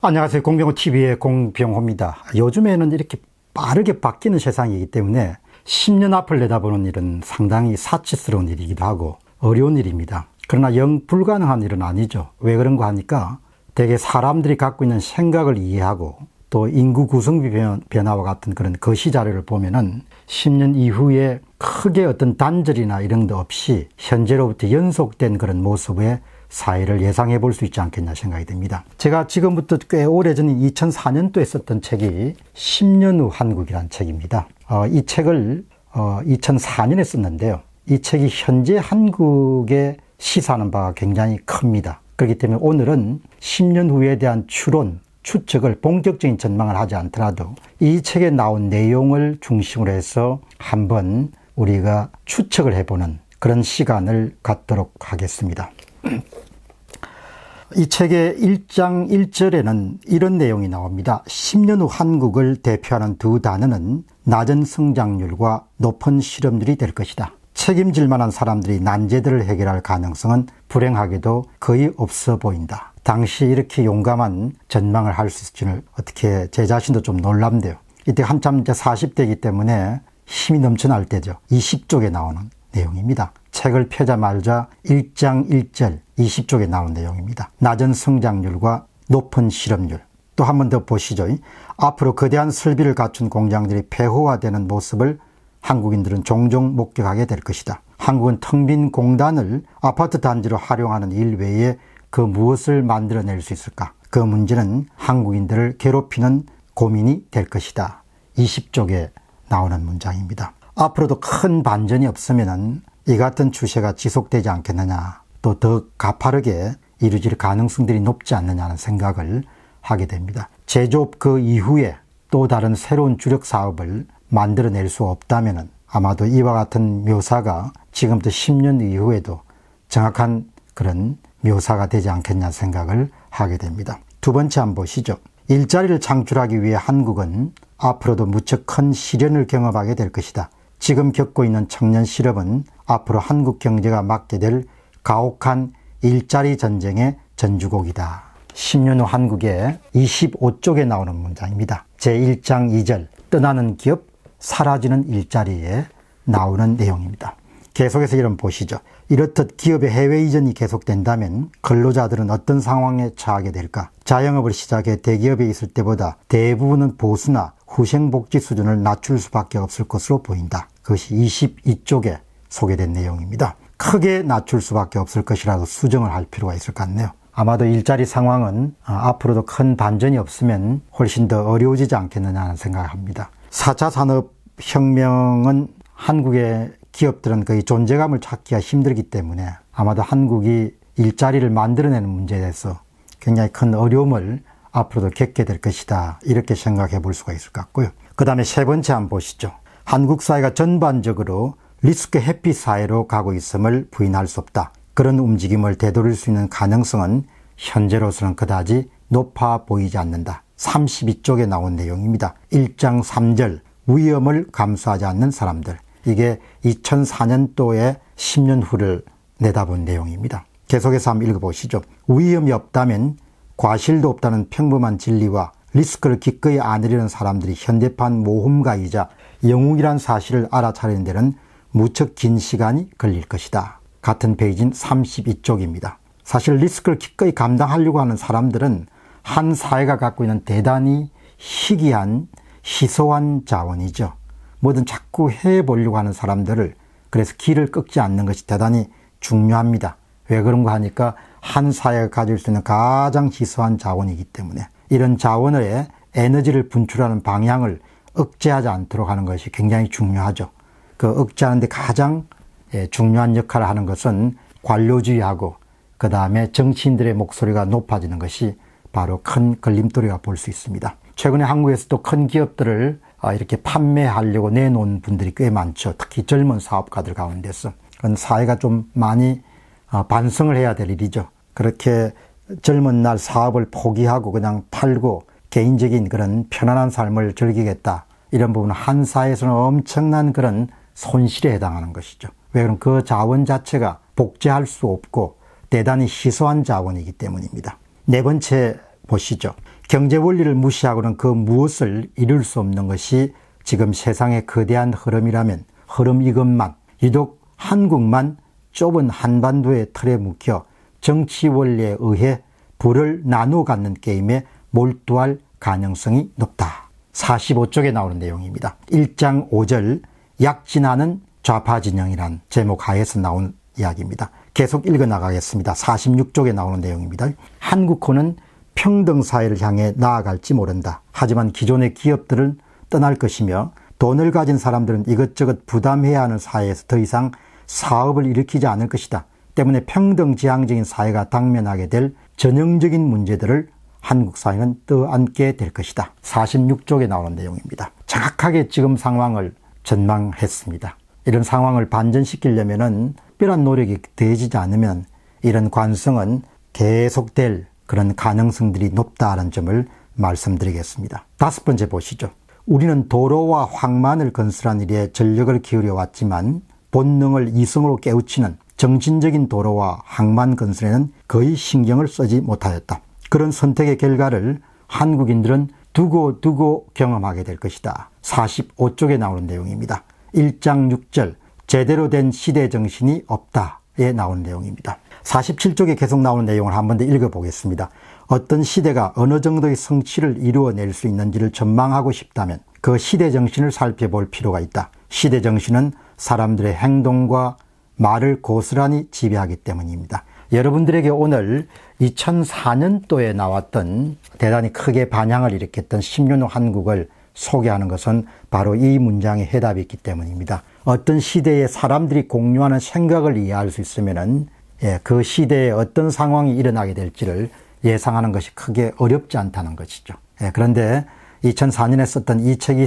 안녕하세요. 공병호TV의 공병호입니다. 요즘에는 이렇게 빠르게 바뀌는 세상이기 때문에 10년 앞을 내다보는 일은 상당히 사치스러운 일이기도 하고 어려운 일입니다. 그러나 영 불가능한 일은 아니죠. 왜 그런가 하니까 대개 사람들이 갖고 있는 생각을 이해하고 또 인구 구성비 변화와 같은 그런 거시 자료를 보면은 10년 이후에 크게 어떤 단절이나 이런 데 없이 현재로부터 연속된 그런 모습에 사회를 예상해 볼 수 있지 않겠냐 생각이 듭니다. 제가 지금부터 꽤 오래전인 2004년도에 썼던 책이 10년 후 한국이란 책입니다. 어, 이 책을 어, 2004년에 썼는데요. 이 책이 현재 한국에 시사하는 바가 굉장히 큽니다. 그렇기 때문에 오늘은 10년 후에 대한 추론, 추측을 본격적인 전망을 하지 않더라도 이 책에 나온 내용을 중심으로 해서 한번 우리가 추측을 해보는 그런 시간을 갖도록 하겠습니다. 이 책의 1장 1절에는 이런 내용이 나옵니다. 10년 후 한국을 대표하는 두 단어는 낮은 성장률과 높은 실업률이 될 것이다. 책임질 만한 사람들이 난제들을 해결할 가능성은 불행하게도 거의 없어 보인다. 당시 이렇게 용감한 전망을 할 수 있을 는 어떻게 제 자신도 좀 놀랍네요. 이때 한참 이제 40대이기 때문에 힘이 넘쳐날 때죠. 20쪽에 나오는 내용입니다. 책을 펴자말자 1장 1절 20쪽에 나온 내용입니다. 낮은 성장률과 높은 실업률. 또 한 번 더 보시죠. 앞으로 거대한 설비를 갖춘 공장들이 폐허화되는 모습을 한국인들은 종종 목격하게 될 것이다. 한국은 텅 빈 공단을 아파트 단지로 활용하는 일 외에 그 무엇을 만들어낼 수 있을까? 그 문제는 한국인들을 괴롭히는 고민이 될 것이다. 20쪽에 나오는 문장입니다. 앞으로도 큰 반전이 없으면 이 같은 추세가 지속되지 않겠느냐 또 더 가파르게 이루질 가능성들이 높지 않느냐는 생각을 하게 됩니다. 제조업 그 이후에 또 다른 새로운 주력 사업을 만들어낼 수 없다면 아마도 이와 같은 묘사가 지금부터 10년 이후에도 정확한 그런 묘사가 되지 않겠냐 생각을 하게 됩니다. 두 번째 한번 보시죠. 일자리를 창출하기 위해 한국은 앞으로도 무척 큰 시련을 경험하게 될 것이다. 지금 겪고 있는 청년 실업은 앞으로 한국 경제가 맞게 될 가혹한 일자리 전쟁의 전주곡이다. 10년 후 한국의 25쪽에 나오는 문장입니다. 제1장 2절, 떠나는 기업, 사라지는 일자리에 나오는 내용입니다. 계속해서 이런 보시죠. 이렇듯 기업의 해외 이전이 계속된다면 근로자들은 어떤 상황에 처하게 될까? 자영업을 시작해 대기업에 있을 때보다 대부분은 보수나 후생복지 수준을 낮출 수밖에 없을 것으로 보인다. 그것이 22쪽에 소개된 내용입니다. 크게 낮출 수밖에 없을 것이라고 수정을 할 필요가 있을 것 같네요. 아마도 일자리 상황은 아, 앞으로도 큰 반전이 없으면 훨씬 더 어려워지지 않겠느냐 는 생각을 합니다. 4차 산업 혁명은 한국의 기업들은 거의 존재감을 찾기가 힘들기 때문에 아마도 한국이 일자리를 만들어내는 문제에 대해서 굉장히 큰 어려움을 앞으로도 겪게 될 것이다. 이렇게 생각해 볼 수가 있을 것 같고요. 그 다음에 세 번째 한번 보시죠. 한국 사회가 전반적으로 리스크 해피 사회로 가고 있음을 부인할 수 없다. 그런 움직임을 되돌릴 수 있는 가능성은 현재로서는 그다지 높아 보이지 않는다. 32쪽에 나온 내용입니다. 1장 3절, 위험을 감수하지 않는 사람들. 이게 2004년도에 10년 후를 내다본 내용입니다. 계속해서 한번 읽어보시죠. 위험이 없다면 과실도 없다는 평범한 진리와 리스크를 기꺼이 안으려는 사람들이 현대판 모험가이자 영웅이란 사실을 알아차리는 데는 무척 긴 시간이 걸릴 것이다. 같은 페이지인 32쪽입니다. 사실 리스크를 기꺼이 감당하려고 하는 사람들은 한 사회가 갖고 있는 대단히 희귀한 희소한 자원이죠. 뭐든 자꾸 해보려고 하는 사람들을 그래서 길을 꺾지 않는 것이 대단히 중요합니다. 왜 그런가 하니까 한 사회가 가질 수 있는 가장 희소한 자원이기 때문에 이런 자원의 에너지를 분출하는 방향을 억제하지 않도록 하는 것이 굉장히 중요하죠. 그 억제하는데 가장 예, 중요한 역할을 하는 것은 관료주의하고 그 다음에 정치인들의 목소리가 높아지는 것이 바로 큰 걸림돌이라 고볼 수 있습니다. 최근에 한국에서도 큰 기업들을 아, 이렇게 판매하려고 내놓은 분들이 꽤 많죠. 특히 젊은 사업가들 가운데서. 그건 사회가 좀 많이 아, 반성을 해야 될 일이죠. 그렇게 젊은 날 사업을 포기하고 그냥 팔고 개인적인 그런 편안한 삶을 즐기겠다. 이런 부분은 한 사회에서는 엄청난 그런 손실에 해당하는 것이죠. 왜 그럼 그 자원 자체가 복제할 수 없고 대단히 희소한 자원이기 때문입니다. 네 번째 보시죠. 경제 원리를 무시하고는 그 무엇을 이룰 수 없는 것이 지금 세상의 거대한 흐름이라면 흐름 이것만 유독 한국만 좁은 한반도의 틀에 묶여 정치 원리에 의해 불을 나누어 갖는 게임에 몰두할 가능성이 높다. 45쪽에 나오는 내용입니다. 1장 5절 약진하는 좌파 진영이란 제목 하에서 나온 이야기입니다. 계속 읽어 나가겠습니다. 46쪽에 나오는 내용입니다. 한국호는 평등 사회를 향해 나아갈지 모른다. 하지만 기존의 기업들은 떠날 것이며 돈을 가진 사람들은 이것저것 부담해야 하는 사회에서 더 이상 사업을 일으키지 않을 것이다. 때문에 평등 지향적인 사회가 당면하게 될 전형적인 문제들을 한국 사회는 떠안게 될 것이다. 46쪽에 나오는 내용입니다. 정확하게 지금 상황을 전망했습니다. 이런 상황을 반전시키려면은 특별한 노력이 되지 않으면 이런 관성은 계속될 그런 가능성들이 높다는 점을 말씀드리겠습니다. 다섯 번째 보시죠. 우리는 도로와 황만을 건설한 일에 전력을 기울여 왔지만 본능을 이성으로 깨우치는 정신적인 도로와 항만 건설에는 거의 신경을 쓰지 못하였다. 그런 선택의 결과를 한국인들은 두고두고 경험하게 될 것이다. 45쪽에 나오는 내용입니다. 1장 6절, 제대로 된 시대 정신이 없다에 나오는 내용입니다. 47쪽에 계속 나오는 내용을 한 번 더 읽어보겠습니다. 어떤 시대가 어느 정도의 성취를 이루어낼 수 있는지를 전망하고 싶다면 그 시대 정신을 살펴볼 필요가 있다. 시대 정신은 사람들의 행동과 말을 고스란히 지배하기 때문입니다. 여러분들에게 오늘 2004년도에 나왔던 대단히 크게 반향을 일으켰던 1 6호 한국을 소개하는 것은 바로 이 문장의 해답이 있기 때문입니다. 어떤 시대의 사람들이 공유하는 생각을 이해할 수 있으면은 예, 그 시대에 어떤 상황이 일어나게 될지를 예상하는 것이 크게 어렵지 않다는 것이죠. 예, 그런데 2004년에 썼던 이 책이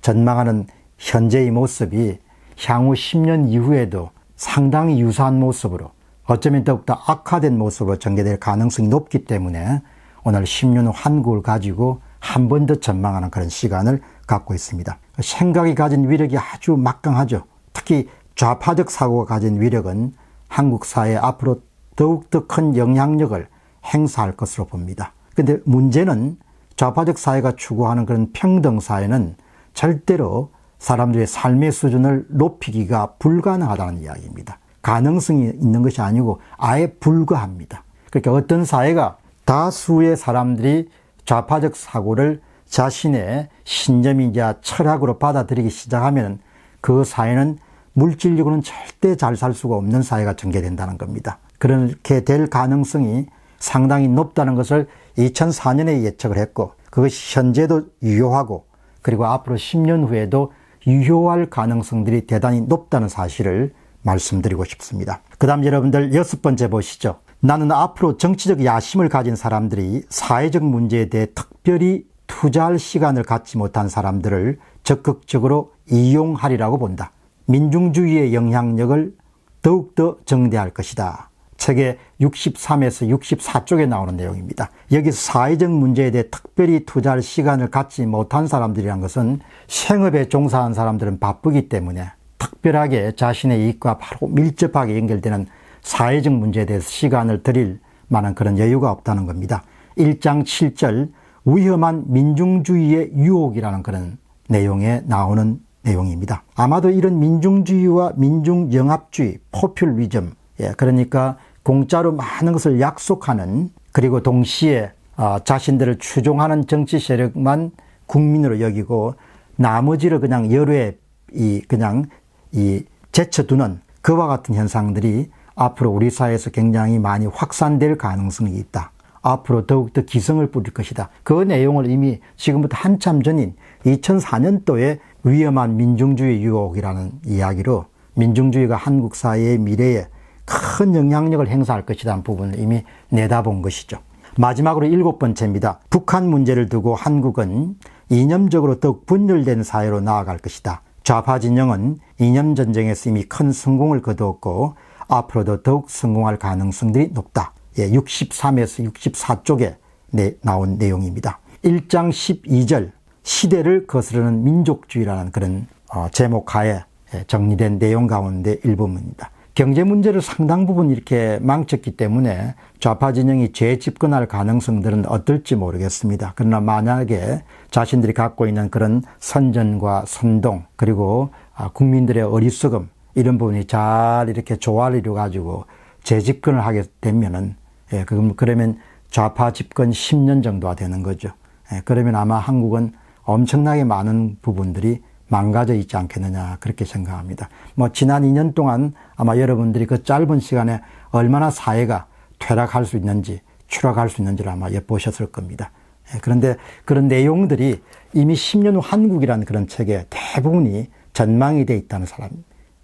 전망하는 현재의 모습이 향후 10년 이후에도 상당히 유사한 모습으로 어쩌면 더욱더 악화된 모습으로 전개될 가능성이 높기 때문에 오늘 10년 환 한국을 가지고 한 번 더 전망하는 그런 시간을 갖고 있습니다. 생각이 가진 위력이 아주 막강하죠. 특히 좌파적 사고가 가진 위력은 한국 사회 앞으로 더욱더 큰 영향력을 행사할 것으로 봅니다. 근데 문제는 좌파적 사회가 추구하는 그런 평등 사회는 절대로 사람들의 삶의 수준을 높이기가 불가능하다는 이야기입니다. 가능성이 있는 것이 아니고 아예 불가합니다. 그러니까 어떤 사회가 다수의 사람들이 좌파적 사고를 자신의 신념이자 철학으로 받아들이기 시작하면 그 사회는 물질력으로는 절대 잘 살 수가 없는 사회가 전개된다는 겁니다. 그렇게 될 가능성이 상당히 높다는 것을 2004년에 예측을 했고 그것이 현재도 유효하고 그리고 앞으로 10년 후에도 유효할 가능성들이 대단히 높다는 사실을 말씀드리고 싶습니다. 그 다음 여러분들 여섯 번째 보시죠. 나는 앞으로 정치적 야심을 가진 사람들이 사회적 문제에 대해 특별히 투자할 시간을 갖지 못한 사람들을 적극적으로 이용하리라고 본다. 민중주의의 영향력을 더욱더 증대할 것이다. 책의 63에서 64쪽에 나오는 내용입니다. 여기서 사회적 문제에 대해 특별히 투자할 시간을 갖지 못한 사람들이란 것은 생업에 종사한 사람들은 바쁘기 때문에 특별하게 자신의 이익과 바로 밀접하게 연결되는 사회적 문제에 대해서 시간을 드릴 만한 그런 여유가 없다는 겁니다. 1장 7절 위험한 민중주의의 유혹이라는 그런 내용에 나오는 내용입니다. 아마도 이런 민중주의와 민중영합주의, 포퓰리즘, 예, 그러니까 공짜로 많은 것을 약속하는 그리고 동시에 어, 자신들을 추종하는 정치 세력만 국민으로 여기고 나머지를 그냥 여열에이 그냥 이 제쳐두는 그와 같은 현상들이 앞으로 우리 사회에서 굉장히 많이 확산될 가능성이 있다. 앞으로 더욱더 기성을 뿌릴 것이다. 그 내용을 이미 지금부터 한참 전인 2004년도에 위험한 민중주의 유혹이라는 이야기로 민중주의가 한국 사회의 미래에 큰 영향력을 행사할 것이라는 부분을 이미 내다본 것이죠. 마지막으로 일곱 번째입니다. 북한 문제를 두고 한국은 이념적으로 더욱 분열된 사회로 나아갈 것이다. 좌파 진영은 이념 전쟁에서 이미 큰 성공을 거두었고 앞으로도 더욱 성공할 가능성들이 높다. 예, 63에서 64쪽에 네, 나온 내용입니다. 1장 12절 시대를 거스르는 민족주의라는 그런 어, 제목 하에 예, 정리된 내용 가운데 일부입니다 경제 문제를 상당 부분 이렇게 망쳤기 때문에 좌파 진영이 재집권할 가능성들은 어떨지 모르겠습니다. 그러나 만약에 자신들이 갖고 있는 그런 선전과 선동 그리고 아, 국민들의 어리석음 이런 부분이 잘 이렇게 조화를 이루어 가지고 재집권을 하게 되면은 예, 그럼 그러면 좌파 집권 10년 정도가 되는 거죠. 예, 그러면 아마 한국은 엄청나게 많은 부분들이 망가져 있지 않겠느냐 그렇게 생각합니다. 뭐 지난 2년 동안 아마 여러분들이 그 짧은 시간에 얼마나 사회가 퇴락할 수 있는지 추락할 수 있는지를 아마 엿보셨을 겁니다. 예, 그런데 그런 내용들이 이미 10년 후 한국이라는 그런 책에 대부분이 전망이 돼 있다는 사람,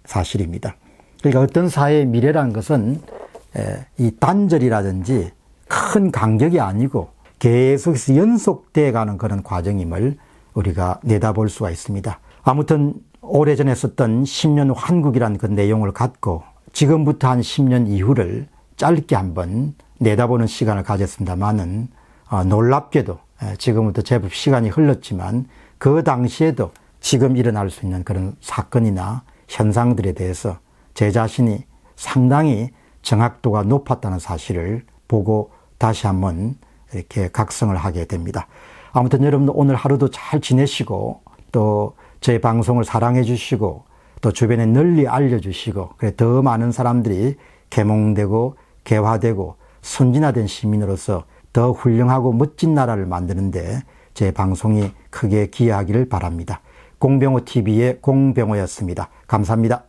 사실입니다. 그러니까 어떤 사회의 미래라는 것은 예, 이 단절이라든지 큰 간격이 아니고 계속해서 연속돼 가는 그런 과정임을 우리가 내다볼 수가 있습니다. 아무튼 오래전에 썼던 10년 환국이라는그 내용을 갖고 지금부터 한 10년 이후를 짧게 한번 내다보는 시간을 가졌습니다만은 아, 어, 놀랍게도 예, 지금부터 제법 시간이 흘렀지만 그 당시에도 지금 일어날 수 있는 그런 사건이나 현상들에 대해서 제 자신이 상당히 정확도가 높았다는 사실을 보고 다시 한번 이렇게 각성을 하게 됩니다. 아무튼 여러분 들 오늘 하루도 잘 지내시고 또 제 방송을 사랑해 주시고 또 주변에 널리 알려주시고 그래 더 많은 사람들이 개몽되고 개화되고 선진화된 시민으로서 더 훌륭하고 멋진 나라를 만드는데 제 방송이 크게 기여하기를 바랍니다. 공병호 TV의 공병호였습니다. 감사합니다.